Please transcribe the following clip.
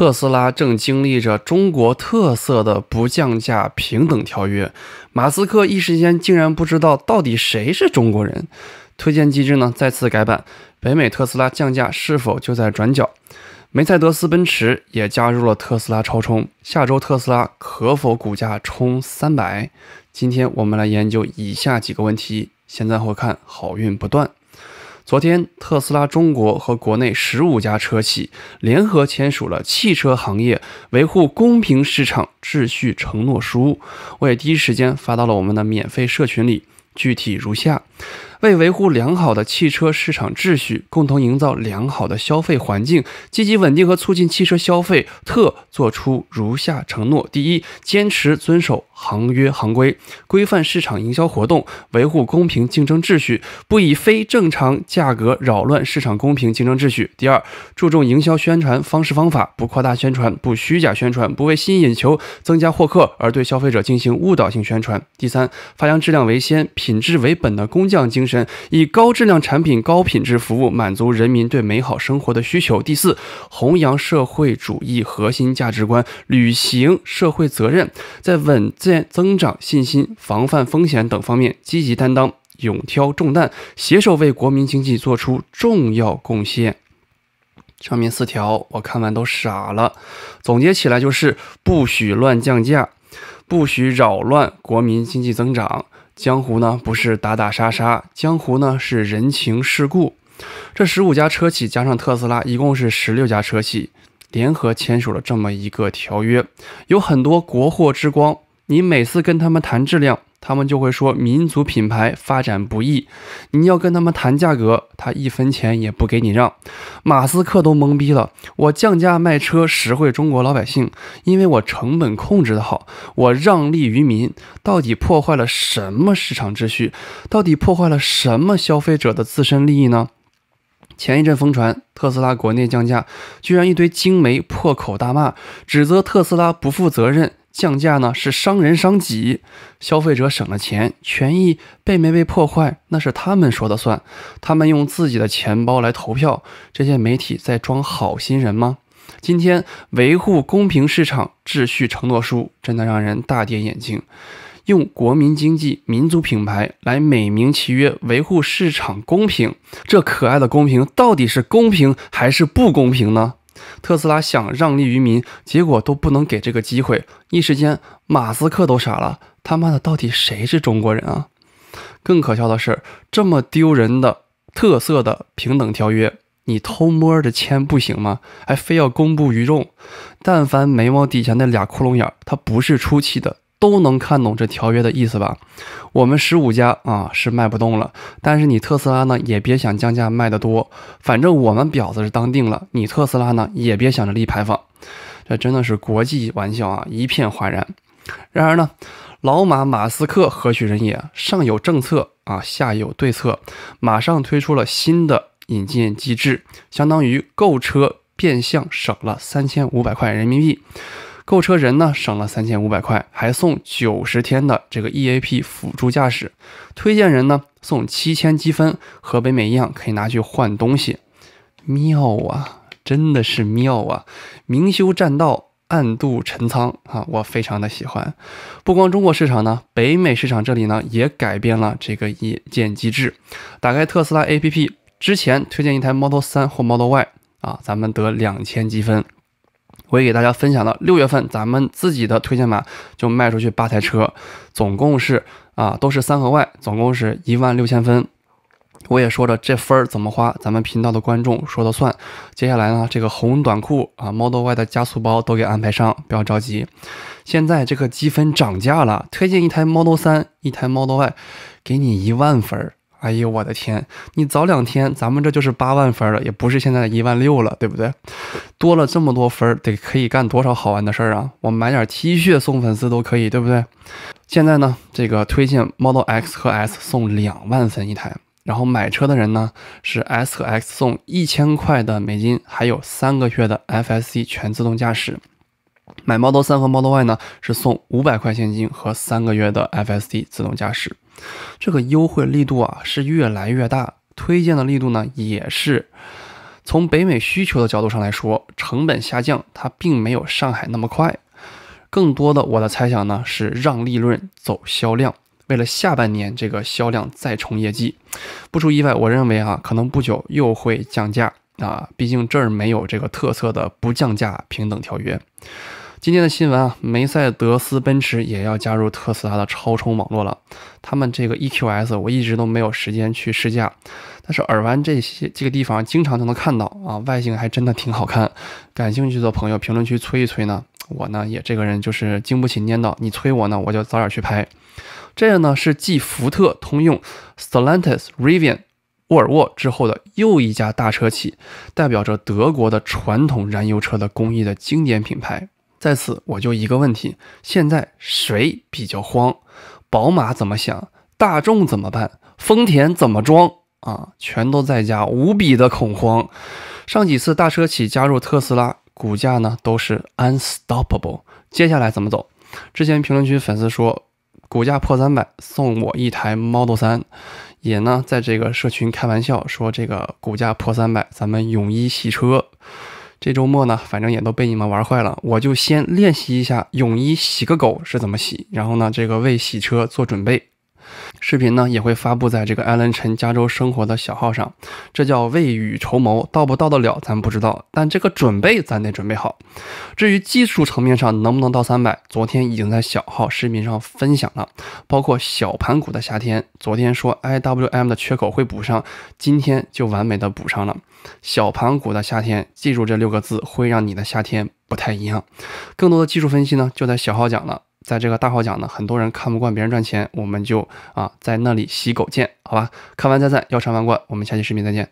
特斯拉正经历着中国特色的不降价平等条约，马斯克一时间竟然不知道到底谁是中国人。推荐机制呢再次改版，北美特斯拉降价是否就在转角？梅赛德斯奔驰也加入了特斯拉超充，下周特斯拉可否股价冲三百？今天我们来研究以下几个问题，先赞后看，好运不断。昨天，特斯拉中国和国内十五家车企联合签署了《汽车行业维护公平市场秩序承诺书》，我也第一时间发到了我们的免费社群里，具体如下。为维护良好的汽车市场秩序，共同营造良好的消费环境，积极稳定和促进汽车消费，特作出如下承诺：第一，坚持遵守行约行规，规范市场营销活动，维护公平竞争秩序，不以非正常价格扰乱市场公平竞争秩序；第二，注重营销宣传方式方法，不夸大宣传，不虚假宣传，不为吸引眼球、增加获客而对消费者进行误导性宣传；第三，发扬质量为先、品质为本的工匠精神。以高质量产品、高品质服务满足人民对美好生活的需求。第四，弘扬社会主义核心价值观，履行社会责任，在稳健增长、信心、防范风险等方面积极担当、勇挑重担，携手为国民经济做出重要贡献。上面四条我看完都傻了，总结起来就是：不许乱降价，不许扰乱国民经济增长。江湖呢不是打打杀杀，江湖呢是人情世故。这十五家车企加上特斯拉，一共是十六家车企联合签署了这么一个条约，有很多国货之光。你每次跟他们谈质量，他们就会说民族品牌发展不易；你要跟他们谈价格，他一分钱也不给你让。马斯克都懵逼了，我降价卖车，实惠中国老百姓，因为我成本控制的好，我让利于民，到底破坏了什么市场秩序？到底破坏了什么消费者的自身利益呢？前一阵疯传特斯拉国内降价，居然一堆精媒破口大骂，指责特斯拉不负责任。降价呢是伤人伤己，消费者省了钱，权益被没被破坏那是他们说的算，他们用自己的钱包来投票，这些媒体在装好心人吗？今天维护公平市场秩序承诺书真的让人大跌眼镜，用国民经济民族品牌来美名其曰维护市场公平，这可爱的公平到底是公平还是不公平呢？特斯拉想让利于民，结果都不能给这个机会，一时间马斯克都傻了。他妈的，到底谁是中国人啊？更可笑的是，这么丢人的特色的平等条约，你偷摸着签不行吗？还非要公布于众？但凡眉毛底下那俩窟窿眼儿，他不是出气的。都能看懂这条约的意思吧？我们十五家啊是卖不动了，但是你特斯拉呢也别想降价卖得多，反正我们婊子是当定了，你特斯拉呢也别想着立牌坊。这真的是国际玩笑啊，一片哗然。然而呢，老马马斯克何许人也？上有政策啊，下有对策，马上推出了新的引进机制，相当于购车变相省了三千五百块人民币。购车人呢省了三千五百块，还送九十天的这个 EAP 辅助驾驶。推荐人呢送七千积分，和北美一样可以拿去换东西。妙啊，真的是妙啊！明修栈道，暗度陈仓啊，我非常的喜欢。不光中国市场呢，北美市场这里呢也改变了这个引荐机制。打开特斯拉 APP 之前，推荐一台 Model 三或 Model Y 啊，咱们得两千积分。我也给大家分享了，六月份咱们自己的推荐码就卖出去八台车，总共是啊，都是三和 Y，总共是一万六千分。我也说着这分儿怎么花，咱们频道的观众说了算。接下来呢，这个红短裤啊，Model Y 的加速包都给安排上，不要着急。现在这个积分涨价了，推荐一台 Model 三，一台 Model Y，给你一万分儿。哎呦我的天！你早两天，咱们这就是八万分了，也不是现在的一万六了，对不对？多了这么多分儿，得可以干多少好玩的事儿啊！我买点 T 恤送粉丝都可以，对不对？现在呢，这个推荐 Model X 和 S 送两万分一台，然后买车的人呢是 S 和 X 送一千块的美金，还有三个月的 FSD 全自动驾驶。买 Model 三和 Model Y 呢，是送五百块现金和三个月的 FSD 自动驾驶。这个优惠力度啊是越来越大，推荐的力度呢也是。从北美需求的角度上来说，成本下降它并没有上海那么快。更多的我的猜想呢是让利润走销量，为了下半年这个销量再冲业绩。不出意外，我认为啊可能不久又会降价啊，毕竟这儿没有这个特色的不降价平等条约。今天的新闻啊，梅赛德斯奔驰也要加入特斯拉的超充网络了。他们这个 EQS 我一直都没有时间去试驾，但是耳湾这些这个地方经常就能看到啊，外形还真的挺好看。感兴趣的朋友，评论区催一催呢，我呢也这个人就是经不起念叨，你催我呢，我就早点去拍。这个呢是继福特、通用、Solantis、Rivian、沃尔沃之后的又一家大车企，代表着德国的传统燃油车的工艺的经典品牌。在此，我就一个问题：现在谁比较慌？宝马怎么想？大众怎么办？丰田怎么装？啊，全都在家无比的恐慌。上几次大车企加入特斯拉，股价呢都是 unstoppable。接下来怎么走？之前评论区粉丝说，股价破三百送我一台 Model 3，也呢在这个社群开玩笑说，这个股价破三百，咱们泳衣洗车。这周末呢，反正也都被你们玩坏了，我就先练习一下泳衣洗个狗是怎么洗，然后呢，这个为洗车做准备。视频呢也会发布在这个艾伦陈加州生活的小号上，这叫未雨绸缪，到不到得了咱不知道，但这个准备咱得准备好。至于技术层面上能不能到三百，昨天已经在小号视频上分享了，包括小盘股的夏天，昨天说 IWM 的缺口会补上，今天就完美的补上了。小盘股的夏天，记住这六个字会让你的夏天不太一样。更多的技术分析呢就在小号讲了。在这个大号讲呢，很多人看不惯别人赚钱，我们就啊在那里洗狗见，好吧？看完再赞，腰缠万贯，我们下期视频再见。